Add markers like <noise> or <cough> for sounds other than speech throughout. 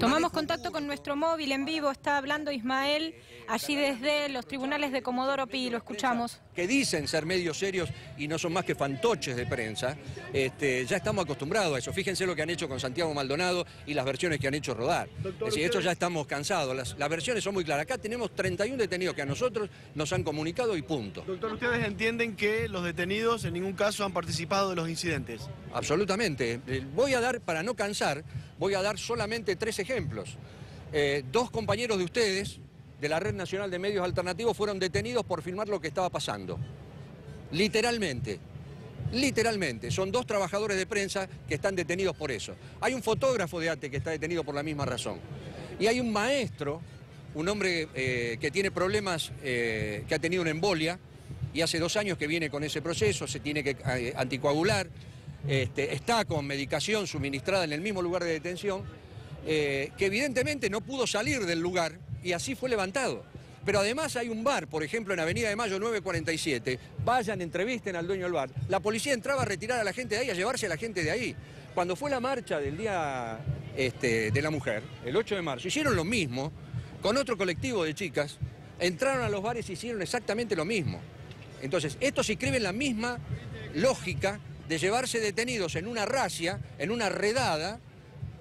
Tomamos contacto con nuestro móvil en vivo, está hablando Ismael allí desde los tribunales de Comodoro Pi, lo escuchamos. Que dicen ser medios serios y no son más que fantoches de prensa, este, ya estamos acostumbrados a eso. Fíjense lo que han hecho con Santiago Maldonado y las versiones que han hecho rodar. Doctor, es esto ya estamos cansados, las, versiones son muy claras. Acá tenemos 31 detenidos que a nosotros nos han comunicado y punto. Doctor, ¿ustedes entienden que los detenidos en ningún caso han participado de los incidentes? Absolutamente. Eh, voy a dar, para no cansar, voy a dar solo solamente tres ejemplos. Eh, dos compañeros de ustedes, de la Red Nacional de Medios Alternativos, fueron detenidos por filmar lo que estaba pasando. Literalmente. Literalmente, son dos trabajadores de prensa que están detenidos por eso. Hay un fotógrafo de arte que está detenido por la misma razón. Y hay un maestro, un hombre eh, que tiene problemas, eh, que ha tenido una embolia, y hace dos años que viene con ese proceso, se tiene que anticoagular, este, está con medicación suministrada en el mismo lugar de detención eh, que evidentemente no pudo salir del lugar y así fue levantado. Pero además hay un bar, por ejemplo, en Avenida de Mayo 947. Vayan, entrevisten al dueño del bar. La policía entraba a retirar a la gente de ahí, a llevarse a la gente de ahí. Cuando fue la marcha del Día este, de la Mujer, el 8 de marzo, hicieron lo mismo con otro colectivo de chicas. Entraron a los bares y hicieron exactamente lo mismo. Entonces, estos en la misma lógica de llevarse detenidos en una racia, en una redada,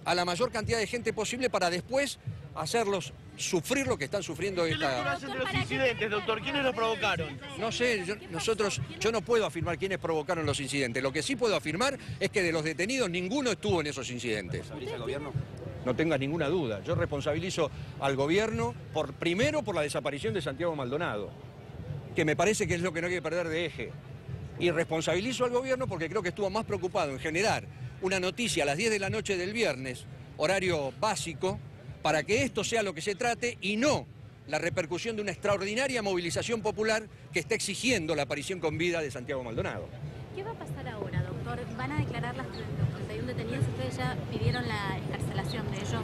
a la mayor cantidad de gente posible para después hacerlos sufrir lo que están sufriendo ¿Qué esta... de los incidentes, doctor? ¿Quiénes los provocaron? No sé, nosotros, yo no puedo afirmar quiénes provocaron los incidentes. Lo que sí puedo afirmar es que de los detenidos ninguno estuvo en esos incidentes. el gobierno? No tenga ninguna duda. Yo responsabilizo al gobierno por, primero por la desaparición de Santiago Maldonado, que me parece que es lo que no hay que perder de eje. Y responsabilizo al gobierno porque creo que estuvo más preocupado en generar una noticia a las 10 de la noche del viernes, horario básico, para que esto sea lo que se trate y no la repercusión de una extraordinaria movilización popular que está exigiendo la aparición con vida de Santiago Maldonado. ¿Qué va a pasar ahora, doctor? ¿Van a declarar las, 31 detenidos? ¿Ustedes ya pidieron la excarcelación de ellos?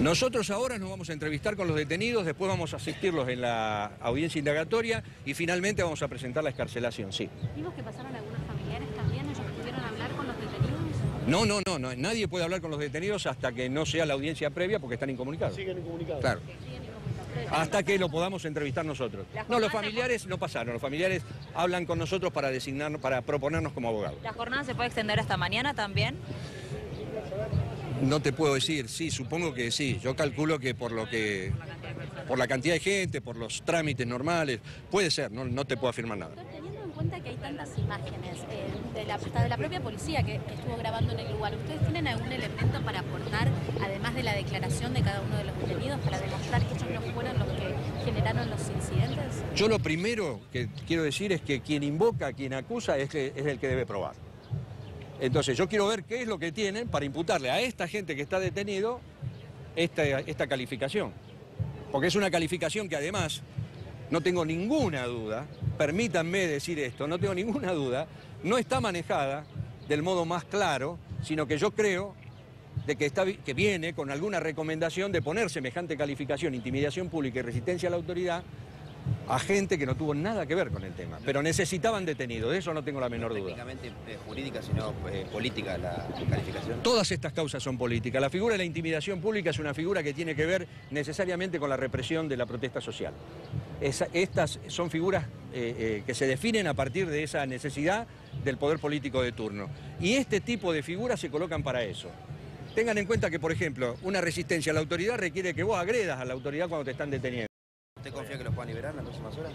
Nosotros ahora nos vamos a entrevistar con los detenidos, después vamos a asistirlos en la audiencia indagatoria y finalmente vamos a presentar la escarcelación, sí. algunos no, no, no, nadie puede hablar con los detenidos hasta que no sea la audiencia previa porque están incomunicados. Siguen incomunicados. Claro. Hasta que lo podamos entrevistar nosotros. No, los familiares no pasaron, los familiares hablan con nosotros para designarnos, para proponernos como abogados. ¿La jornada se puede extender hasta mañana también? No te puedo decir, sí, supongo que sí. Yo calculo que por lo que por la cantidad de gente, por los trámites normales, puede ser, no, no te puedo afirmar nada cuenta que hay tantas imágenes eh, de la, de la propia policía que, estuvo grabando en el lugar? ¿Ustedes tienen algún elemento para aportar, además de la declaración de cada uno de los detenidos, para demostrar que ellos no fueron los que generaron los incidentes? Yo lo primero que quiero decir es que quien invoca, quien acusa, es, el que debe probar. Entonces yo quiero ver qué es lo que tienen para imputarle a esta gente que está detenido esta calificación. Porque es una calificación que además no tengo ninguna duda, permítanme decir esto, no tengo ninguna duda, no está manejada del modo más claro, sino que yo creo de que, que viene con alguna recomendación de poner semejante calificación, intimidación pública y resistencia a la autoridad a gente que no tuvo nada que ver con el tema. Pero necesitaban detenido, de eso no tengo la menor no, duda. Técnicamente eh, jurídica, sino eh, política la calificación. Todas estas causas son políticas. La figura de la intimidación pública es una figura que tiene que ver necesariamente con la represión de la protesta social. estas son figuras eh, que se definen a partir de esa necesidad del poder político de turno. Y este tipo de figuras se colocan para eso. Tengan en cuenta que, por ejemplo, una resistencia a la autoridad requiere que vos agredas a la autoridad cuando te están deteniendo. ¿Usted confía que los puedan liberar las próximas horas?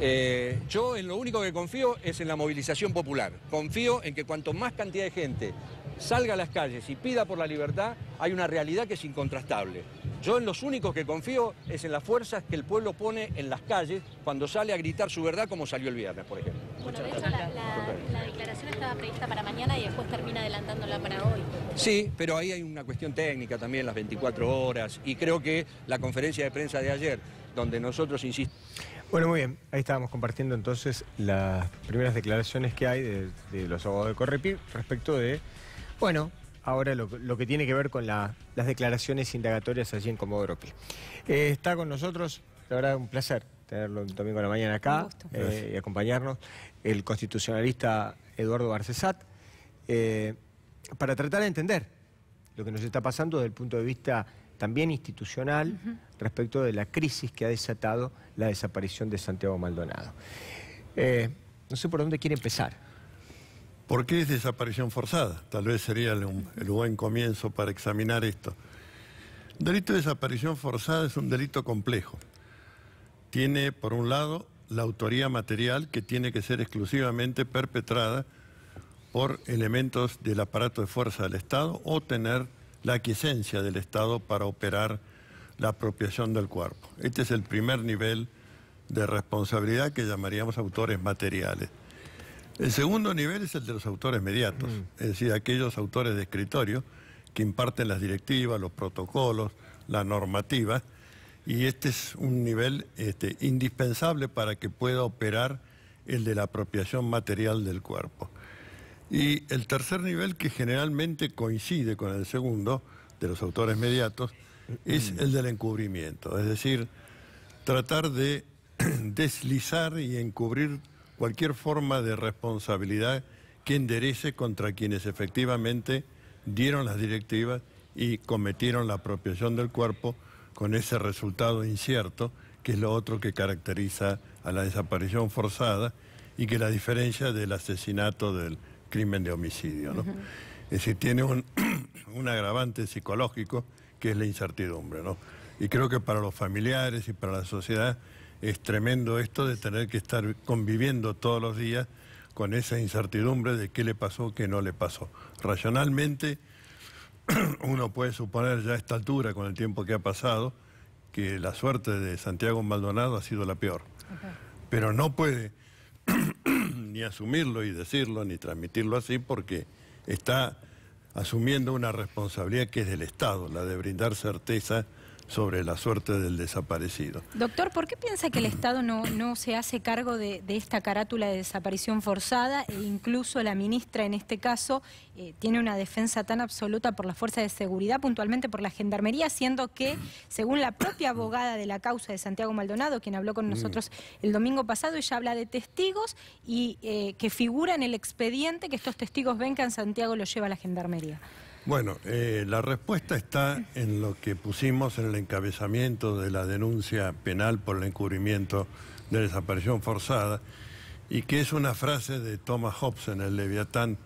Eh, yo en lo único que confío es en la movilización popular. Confío en que cuanto más cantidad de gente salga a las calles y pida por la libertad, hay una realidad que es incontrastable. Yo en los únicos que confío es en las fuerzas que el pueblo pone en las calles cuando sale a gritar su verdad como salió el viernes, por ejemplo. Bueno, de hecho la, declaración estaba prevista para mañana y después termina adelantándola para hoy. Sí, pero ahí hay una cuestión técnica también, las 24 horas, y creo que la conferencia de prensa de ayer, donde nosotros insistimos... Bueno, muy bien. Ahí estábamos compartiendo entonces las primeras declaraciones que hay de, los abogados de Correpi respecto de, bueno, ahora lo, que tiene que ver con las declaraciones indagatorias allí en Comodoro Pi. Eh, está con nosotros, la verdad, un placer tenerlo un domingo a la mañana acá eh, y acompañarnos, el constitucionalista Eduardo Barcesat, eh, para tratar de entender lo que nos está pasando desde el punto de vista también institucional respecto de la crisis que ha desatado la desaparición de Santiago Maldonado. no sé por dónde quiere empezar. ¿Por qué es desaparición forzada? Tal vez sería el, buen comienzo para examinar esto. delito de desaparición forzada es un delito complejo. Tiene, por un lado, la autoría material que tiene que ser exclusivamente perpetrada por elementos del aparato de fuerza del Estado o tener la aquiescencia del Estado para operar la apropiación del cuerpo. Este es el primer nivel de responsabilidad que llamaríamos autores materiales. El segundo nivel es el de los autores mediatos, mm. es decir, aquellos autores de escritorio que imparten las directivas, los protocolos, la normativa, y este es un nivel este, indispensable para que pueda operar el de la apropiación material del cuerpo. Y el tercer nivel, que generalmente coincide con el segundo, de los autores mediatos, es mm. el del encubrimiento, es decir, tratar de <clears throat> deslizar y encubrir cualquier forma de responsabilidad que enderece contra quienes efectivamente dieron las directivas y cometieron la apropiación del cuerpo con ese resultado incierto, que es lo otro que caracteriza a la desaparición forzada y que la diferencia del asesinato del crimen de homicidio. ¿no? Es decir, tiene <clears throat> un, agravante psicológico que es la incertidumbre. Y creo que para los familiares y para la sociedad es tremendo esto de tener que estar conviviendo todos los días con esa incertidumbre de qué le pasó, qué no le pasó. Racionalmente, <clears throat> uno puede suponer ya a esta altura, con el tiempo que ha pasado, que la suerte de Santiago Maldonado ha sido la peor. Pero no puede <clears throat> ni asumirlo y decirlo, ni transmitirlo así, porque está asumiendo una responsabilidad que es del Estado, la de brindar certeza sobre la suerte del desaparecido. Doctor, ¿por qué piensa que el Estado no, se hace cargo de, esta carátula de desaparición forzada e incluso la ministra en este caso eh, tiene una defensa tan absoluta por la fuerza de seguridad, puntualmente por la Gendarmería, siendo que, según la propia abogada de la causa de Santiago Maldonado, quien habló con mm. nosotros el domingo pasado, ella habla de testigos y eh, que figura en el expediente que estos testigos vengan, Santiago lo lleva a la Gendarmería? Bueno, eh, la respuesta está en lo que pusimos en el encabezamiento de la denuncia penal por el encubrimiento de desaparición forzada, y que es una frase de Thomas Hobbes en el Leviatán,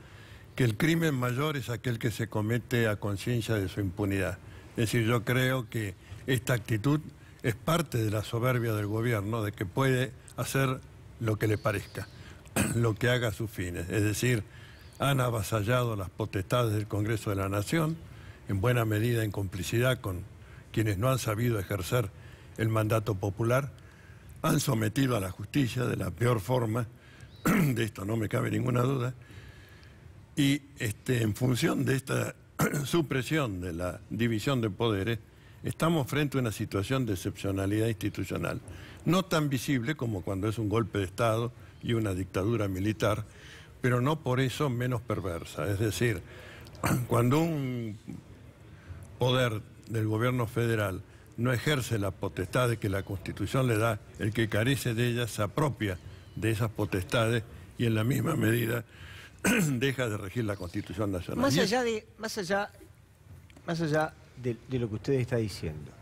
que el crimen mayor es aquel que se comete a conciencia de su impunidad. Es decir, yo creo que esta actitud es parte de la soberbia del gobierno, de que puede hacer lo que le parezca, <clears throat> lo que haga a sus fines. Es decir, han avasallado las potestades del Congreso de la Nación, en buena medida en complicidad con quienes no han sabido ejercer el mandato popular, han sometido a la justicia de la peor forma, <clears throat> de esto no me cabe ninguna duda, y este, en función de esta <clears throat> supresión de la división de poderes, estamos frente a una situación de excepcionalidad institucional, no tan visible como cuando es un golpe de Estado y una dictadura militar, pero no por eso menos perversa. Es decir, <clears throat> cuando un poder del gobierno federal no ejerce las potestades que la Constitución le da, el que carece de ellas se apropia de esas potestades y en la misma medida <clears throat> deja de regir la Constitución Nacional. Más allá de, más allá, más allá de, de lo que usted está diciendo,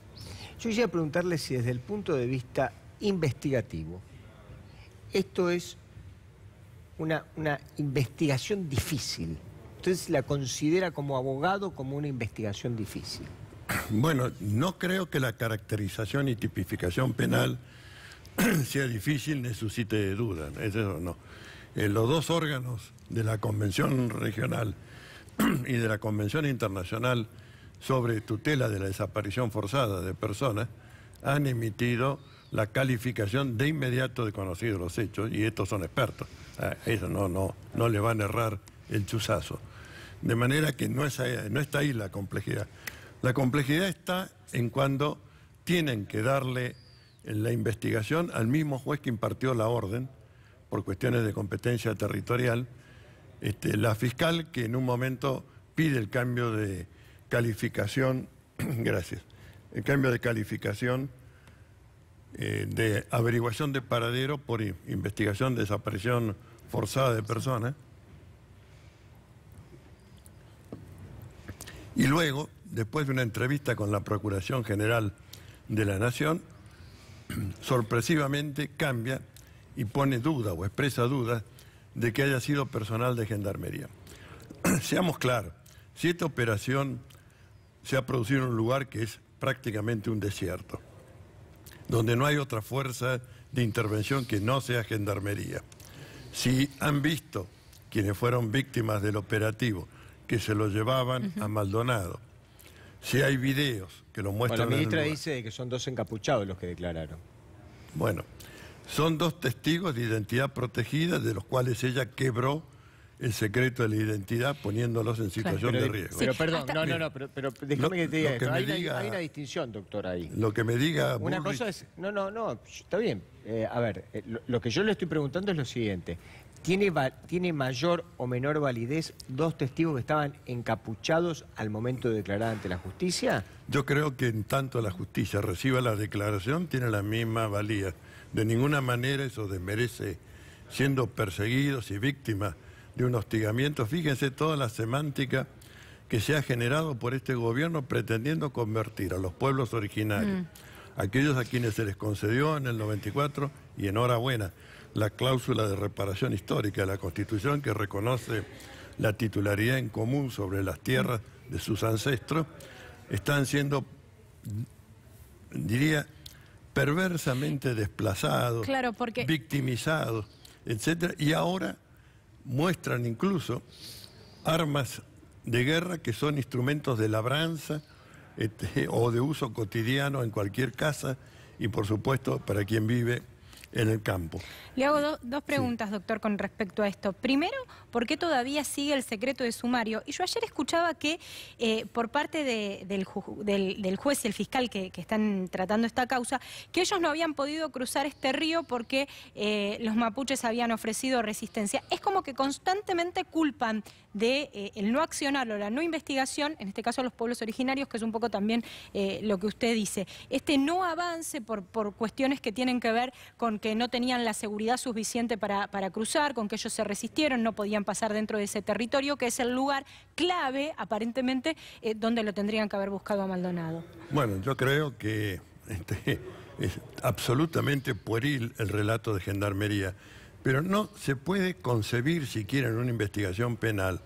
yo quisiera preguntarle si desde el punto de vista investigativo esto es una, una investigación difícil. Entonces la considera como abogado como una investigación difícil. Bueno, no creo que la caracterización y tipificación penal <clears throat> sea difícil necesite suscite dudas, eso no. Eh, los dos órganos de la Convención Regional <clears throat> y de la Convención Internacional sobre tutela de la desaparición forzada de personas han emitido la calificación de inmediato de conocidos los hechos, y estos son expertos. A ellos no, no, no le van a errar el chuzazo. De manera que no, está ahí la complejidad. La complejidad está en cuando tienen que darle la investigación al mismo juez que impartió la orden por cuestiones de competencia territorial, este, la fiscal que en un momento pide el cambio de calificación, <clears throat> gracias, el cambio de calificación eh, de averiguación de paradero por investigación de desaparición forzada de personas. Y luego, después de una entrevista con la Procuración General de la Nación, <clears throat> sorpresivamente cambia y pone duda o expresa duda... de que haya sido personal de gendarmería. <clears throat> Seamos claros, si esta operación se ha producido en un lugar que es prácticamente un desierto, donde no hay otra fuerza de intervención que no sea gendarmería. Si han visto quienes fueron víctimas del operativo que se lo llevaban a Maldonado, si hay videos que lo muestran... la ministra dice que son dos encapuchados los que declararon. Bueno, son dos testigos de identidad protegida de los cuales ella quebró el secreto de la identidad poniéndolos en situación de riesgo. Pero perdón, no, no, no, pero, déjame que te diga, esto. hay, una, distinción, doctor, ahí. Lo que me diga... Una cosa es... No, no, no, está bien. Eh, a ver, eh, lo, que yo le estoy preguntando es lo siguiente. ¿Tiene, ¿Tiene mayor o menor validez dos testigos que estaban encapuchados al momento de declarar ante la justicia? Yo creo que en tanto la justicia reciba la declaración, tiene la misma valía. De ninguna manera eso desmerece siendo perseguidos y víctimas de un hostigamiento. Fíjense toda la semántica que se ha generado por este gobierno pretendiendo convertir a los pueblos originarios, mm. aquellos a quienes se les concedió en el 94, y enhorabuena, la cláusula de reparación histórica de la Constitución que reconoce la titularidad en común sobre las tierras de sus ancestros, están siendo, diría, perversamente desplazados, victimizados, etc. Y ahora muestran incluso armas de guerra que son instrumentos de labranza o de uso cotidiano en cualquier casa y por supuesto para quien vive en el campo. Le hago dos preguntas, doctor, con respecto a esto. Primero, por qué todavía sigue el secreto de sumario. Y yo ayer escuchaba que eh, por parte del, juez y el fiscal que, están tratando esta causa, que ellos no habían podido cruzar este río porque eh, los mapuches habían ofrecido resistencia. Es como que constantemente culpan de eh, el no accionar o la no investigación, en este caso a los pueblos originarios, que es un poco también lo que usted dice. Este no avance por, por cuestiones que tienen que ver con que no tenían la seguridad suficiente para, para cruzar, con que ellos se resistieron, no podían pasar dentro de ese territorio, que es el lugar clave, aparentemente, eh, donde lo tendrían que haber buscado a Maldonado. Bueno, yo creo que este, es absolutamente pueril el relato de Gendarmería, pero no se puede concebir siquiera en una investigación penal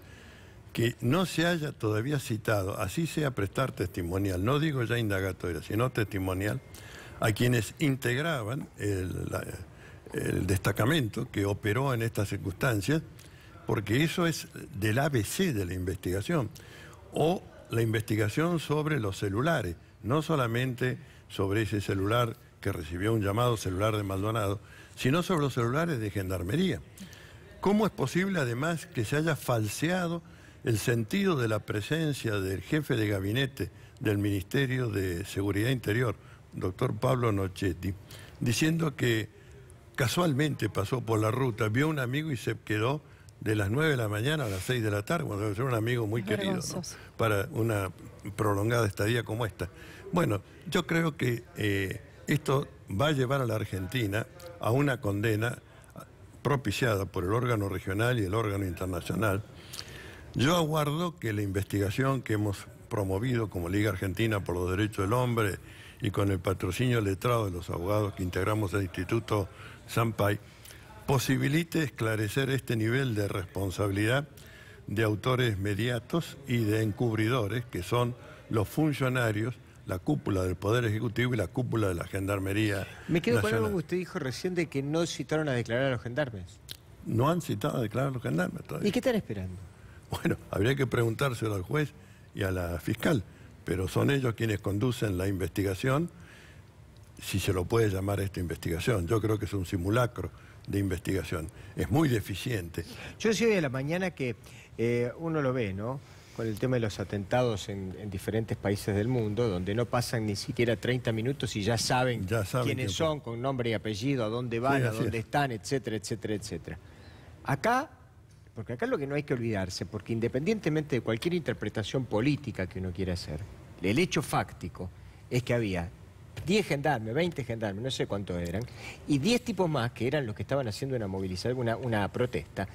que no se haya todavía citado, así sea prestar testimonial, no digo ya indagatoria, sino testimonial, a quienes integraban el destacamento que operó en estas circunstancias porque eso es del ABC de la investigación, o la investigación sobre los celulares, no solamente sobre ese celular que recibió un llamado celular de Maldonado, sino sobre los celulares de Gendarmería. ¿Cómo es posible además que se haya falseado el sentido de la presencia del jefe de gabinete del Ministerio de Seguridad Interior, doctor Pablo Nochetti, diciendo que casualmente pasó por la ruta, vio un amigo y se quedó de las 9 de la mañana a las 6 de la tarde, cuando ser un amigo muy querido para una prolongada estadía como esta. Bueno, yo creo que eh, esto va a llevar a la Argentina a una condena propiciada por el órgano regional y el órgano internacional. Yo aguardo que la investigación que hemos promovido como Liga Argentina por los Derechos del Hombre y con el patrocinio letrado de los abogados que integramos el Instituto SAMPAI posibilite esclarecer este nivel de responsabilidad de autores mediatos y de encubridores, que son los funcionarios, la cúpula del Poder Ejecutivo y la cúpula de la Gendarmería. Me quedo con algo que usted dijo recién de que no citaron a declarar a los gendarmes. No han citado a declarar a los gendarmes todavía. ¿Y qué están esperando? Bueno, habría que preguntárselo al juez y a la fiscal, pero son ellos quienes conducen la investigación, si se lo puede llamar esta investigación. Yo creo que es un simulacro de investigación. Es muy deficiente. Yo decía hoy de la mañana que eh, uno lo ve, ¿no? Con el tema de los atentados en, diferentes países del mundo, donde no pasan ni siquiera 30 minutos y ya saben, quiénes son, con nombre y apellido, a dónde van, a dónde están, etcétera, etcétera, etcétera. Acá porque acá es lo que no hay que olvidarse, porque independientemente de cualquier interpretación política que uno quiera hacer, el hecho fáctico es que había 10 gendarmes, 20 gendarmes, no sé cuántos eran, y 10 tipos más que eran los que estaban haciendo una movilización, una, protesta.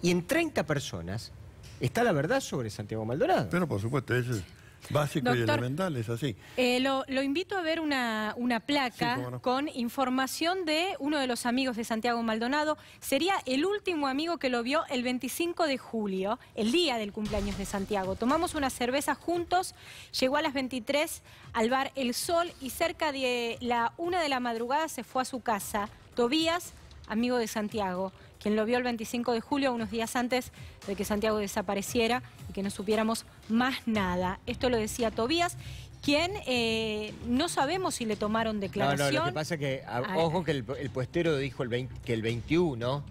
Y en 30 personas está la verdad sobre Santiago Maldonado. Pero por supuesto, ellos... Básico y elemental, es así. Eh, lo, invito a ver una, placa con información de uno de los amigos de Santiago Maldonado. Sería el último amigo que lo vio el 25 de julio, el día del cumpleaños de Santiago. Tomamos una cerveza juntos, llegó a las 23 al bar El Sol y cerca de la una de la madrugada se fue a su casa. Tobías, amigo de Santiago quien lo vio el 25 de julio, unos días antes de que Santiago desapareciera y que no supiéramos más nada. Esto lo decía Tobías quien eh, no sabemos si le tomaron declaración. No, no, lo que pasa es que, ah, ojo que el, puestero dijo el que el 21,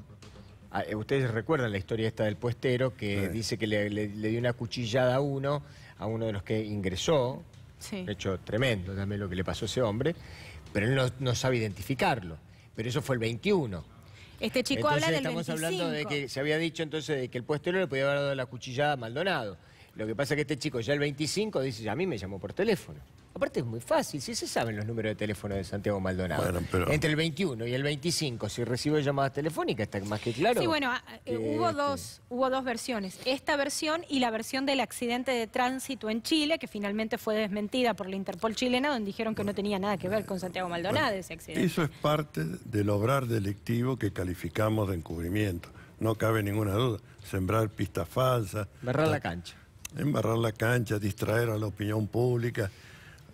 ah, eh, ustedes recuerdan la historia esta del puestero, que dice que le, dio una cuchillada a uno, a uno de los que ingresó, sí. hecho tremendo también lo que le pasó a ese hombre, pero él no sabe identificarlo, pero eso fue el 21. Este chico habla del estamos hablando de que se había dicho entonces de que el no le podía haber dado la cuchillada a Maldonado. Lo que pasa es que este chico ya el 25 dice, a mí me llamó por teléfono. Aparte es muy fácil, si se saben los números de teléfono de Santiago Maldonado. Entre el 21 y el 25, si recibe llamadas telefónicas, está más que claro. Sí, bueno, ah, eh, hubo, este. dos, hubo dos versiones. Esta versión y la versión del accidente de tránsito en Chile, que finalmente fue desmentida por la Interpol chilena, donde dijeron que no tenía nada que ver con Santiago Maldonado ese accidente. Eso es parte del obrar delictivo que calificamos de encubrimiento. No cabe ninguna duda. Sembrar pistas falsas. embarrar la cancha. Embarrar la cancha, distraer a la opinión pública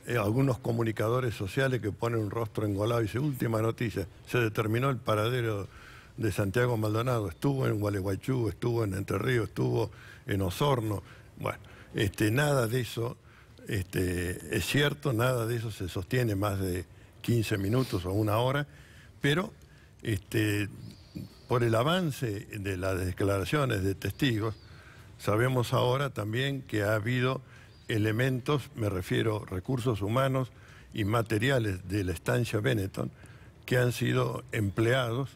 eh, algunos comunicadores sociales que ponen un rostro engolado y dice, última noticia, se determinó el paradero de Santiago Maldonado, estuvo en Gualeguaychú, estuvo en Entre Ríos, estuvo en Osorno. Bueno, este, nada de eso este, es cierto, nada de eso se sostiene más de 15 minutos o una hora, pero este, por el avance de las declaraciones de testigos, sabemos ahora también que ha habido elementos, me refiero recursos humanos y materiales de la estancia Benetton, que han sido empleados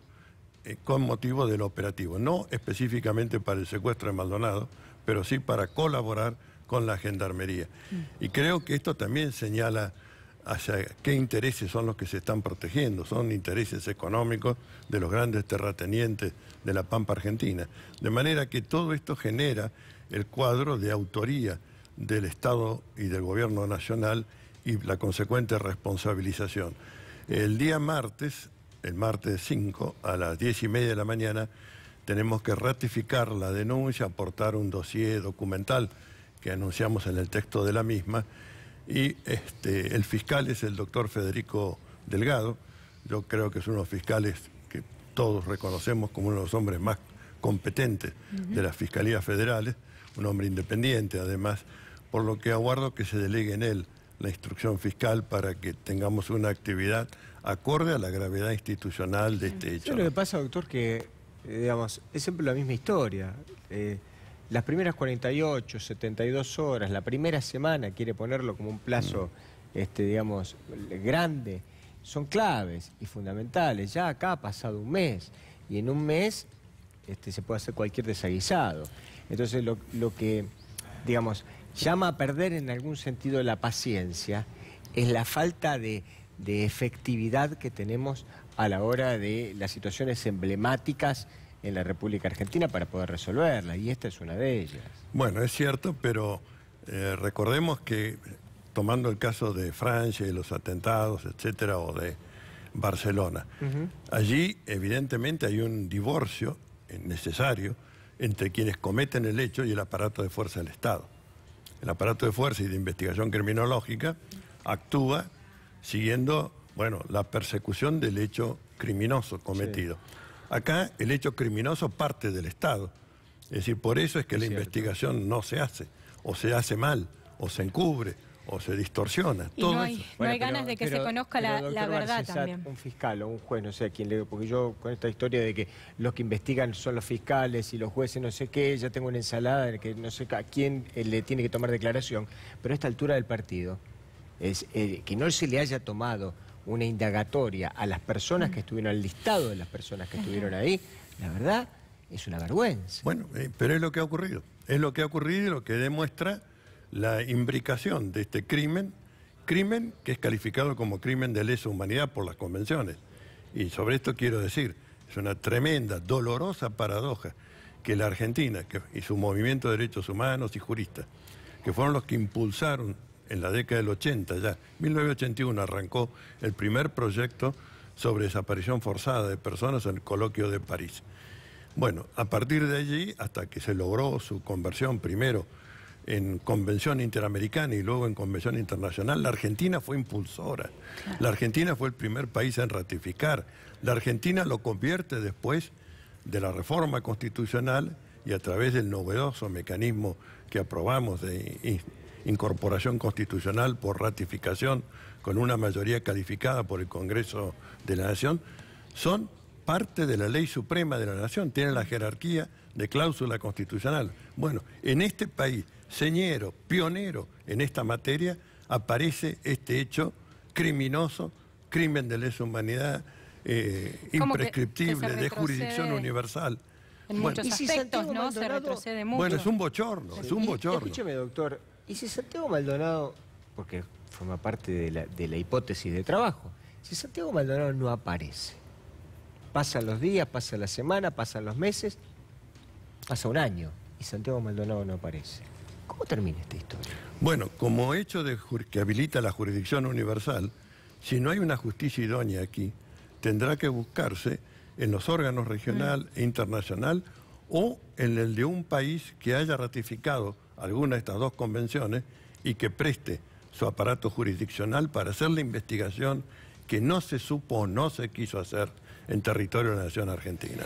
eh, con motivo del operativo. No específicamente para el secuestro de Maldonado, pero sí para colaborar con la gendarmería. Mm. Y creo que esto también señala hacia qué intereses son los que se están protegiendo. Son intereses económicos de los grandes terratenientes de la Pampa Argentina. De manera que todo esto genera el cuadro de autoría del Estado y del Gobierno Nacional y la consecuente responsabilización. El día martes, el martes 5, a las 10 y media de la mañana, tenemos que ratificar la denuncia, aportar un dossier documental que anunciamos en el texto de la misma. Y este, el fiscal es el doctor Federico Delgado. Yo creo que es uno de los fiscales que todos reconocemos como uno de los hombres más competentes de las fiscalías federales, un hombre independiente además por lo que aguardo que se delegue en él la instrucción fiscal para que tengamos una actividad acorde a la gravedad institucional de este hecho. lo que pasa, doctor, que eh, digamos, es siempre la misma historia. Eh, las primeras 48, 72 horas, la primera semana quiere ponerlo como un plazo, mm. este, digamos, grande, son claves y fundamentales. Ya acá ha pasado un mes y en un mes este, se puede hacer cualquier desaguisado. Entonces lo, lo que, digamos, llama a perder en algún sentido la paciencia es la falta de, efectividad que tenemos a la hora de las situaciones emblemáticas en la República Argentina para poder resolverla, y esta es una de ellas. Bueno, es cierto, pero eh, recordemos que tomando el caso de Francia y los atentados, etcétera, o de Barcelona, allí evidentemente hay un divorcio necesario entre quienes cometen el hecho y el aparato de fuerza del Estado el aparato de fuerza y de investigación criminológica actúa siguiendo, bueno, la persecución del hecho criminoso cometido. Acá el hecho criminoso parte del Estado. Es decir, por eso es que la investigación no se hace, o se hace mal, o se encubre, o se distorsiona. todo no hay, hay ganas de que se conozca la, verdad también. Un fiscal o un juez, no sé a quién le. Porque yo con esta historia de que los que investigan son los fiscales y los jueces, no sé qué, ya tengo una ensalada en que no sé a quién eh, le tiene que tomar declaración. Pero a esta altura del partido, es, eh, que no se le haya tomado una indagatoria a las personas que estuvieron, al listado de las personas que estuvieron ahí, la verdad es una vergüenza. Bueno, eh, pero es lo que ha ocurrido. Es lo que ha ocurrido y lo que demuestra la imbricación de este crimen, crimen que es calificado como crimen de lesa humanidad por las convenciones. Y sobre esto quiero decir, es una tremenda, dolorosa paradoja que la Argentina y su movimiento de derechos humanos y juristas, que fueron los que impulsaron en la década del 80 ya, 1981 arrancó el primer proyecto sobre desaparición forzada de personas en el coloquio de París. Bueno, a partir de allí, hasta que se logró su conversión primero en convención interamericana y luego en convención internacional, la Argentina fue impulsora. La Argentina fue el primer país en ratificar. La Argentina lo convierte después de la reforma constitucional y a través del novedoso mecanismo que aprobamos de incorporación constitucional por ratificación con una mayoría calificada por el Congreso de la Nación, son parte de la ley suprema de la nación, Tienen la jerarquía de cláusula constitucional. Bueno, en este país, señero, pionero en esta materia, aparece este hecho criminoso, crimen de lesa humanidad eh, imprescriptible, de jurisdicción universal. En muchos aspectos, ¿no? Se retrocede mucho. Bueno, es un bochorno, es un bochorno. escúcheme, doctor, y si Santiago Maldonado, porque forma parte de la, hipótesis de trabajo, si Santiago Maldonado no aparece, pasan los días, pasa la semana, pasan los meses, pasa un año y Santiago Maldonado no aparece. ¿Cómo termina esta historia? Bueno, como hecho que habilita la jurisdicción universal, si no hay una justicia idónea aquí, tendrá que buscarse en los órganos regional mm. e internacional o en el de un país que haya ratificado alguna de estas dos convenciones y que preste su aparato jurisdiccional para hacer la investigación que no se supo o no se quiso hacer en territorio de la nación argentina.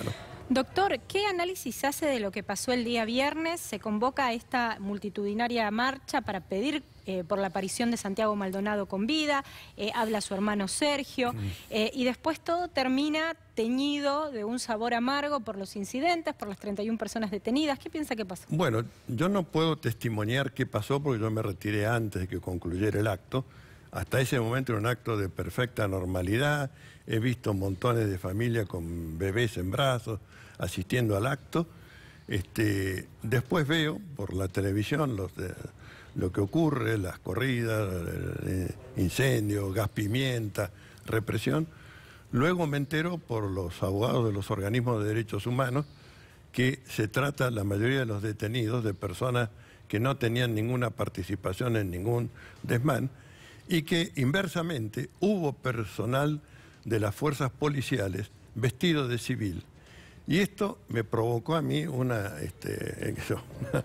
Doctor, ¿qué análisis hace de lo que pasó el día viernes? Se convoca esta multitudinaria marcha para pedir eh, por la aparición de Santiago Maldonado con vida, eh, habla su hermano Sergio, mm. eh, y después todo termina teñido de un sabor amargo por los incidentes, por las 31 personas detenidas. ¿Qué piensa que pasó? Bueno, yo no puedo testimoniar qué pasó porque yo me retiré antes de que concluyera el acto. Hasta ese momento era un acto de perfecta normalidad. He visto montones de familias con bebés en brazos asistiendo al acto. Este, después veo por la televisión eh, lo que ocurre, las corridas, eh, incendios, gas pimienta, represión. Luego me entero por los abogados de los organismos de derechos humanos que se trata la mayoría de los detenidos de personas que no tenían ninguna participación en ningún desmán y que inversamente hubo personal de las fuerzas policiales vestido de civil. Y esto me provocó a mí una, este, eh, <laughs>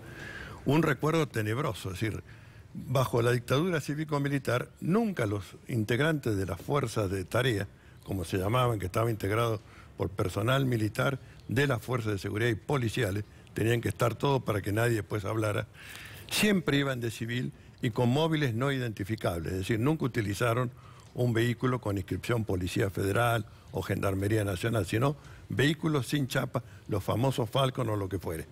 un recuerdo tenebroso, es decir, bajo la dictadura cívico-militar, nunca los integrantes de las fuerzas de tarea, como se llamaban, que estaban integrados por personal militar de las fuerzas de seguridad y policiales, tenían que estar todos para que nadie después hablara, siempre iban de civil y con móviles no identificables, es decir, nunca utilizaron un vehículo con inscripción Policía Federal o Gendarmería Nacional, sino vehículos sin chapa, los famosos Falcon o lo que fuere.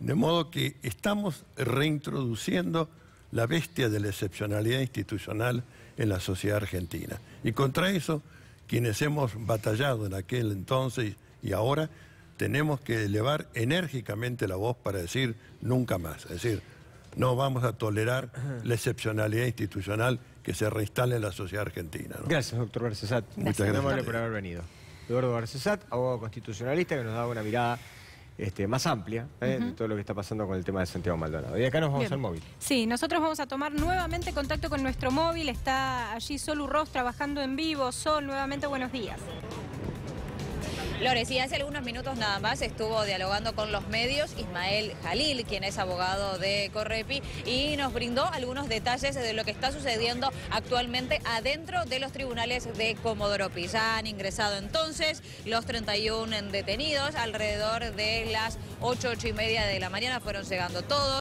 De modo que estamos reintroduciendo la bestia de la excepcionalidad institucional en la sociedad argentina. Y contra eso, quienes hemos batallado en aquel entonces y ahora, tenemos que elevar enérgicamente la voz para decir nunca más. Es decir, no vamos a tolerar la excepcionalidad institucional que se reinstale en la sociedad argentina. Gracias, doctor Garcesat. Muchas gracias. por haber venido. Eduardo Barcesat, abogado constitucionalista, que nos da una mirada este, más amplia ¿eh? de todo lo que está pasando con el tema de Santiago Maldonado. Y acá nos vamos al móvil. Sí, nosotros vamos a tomar nuevamente contacto con nuestro móvil. Está allí Sol Urroz trabajando en vivo. Sol, nuevamente buenos días. Lores, y hace algunos minutos nada más estuvo dialogando con los medios Ismael Jalil, quien es abogado de Correpi, y nos brindó algunos detalles de lo que está sucediendo actualmente adentro de los tribunales de Comodoro Pi. Ya han ingresado entonces los 31 detenidos alrededor de las 8, 8 y media de la mañana, fueron llegando todos.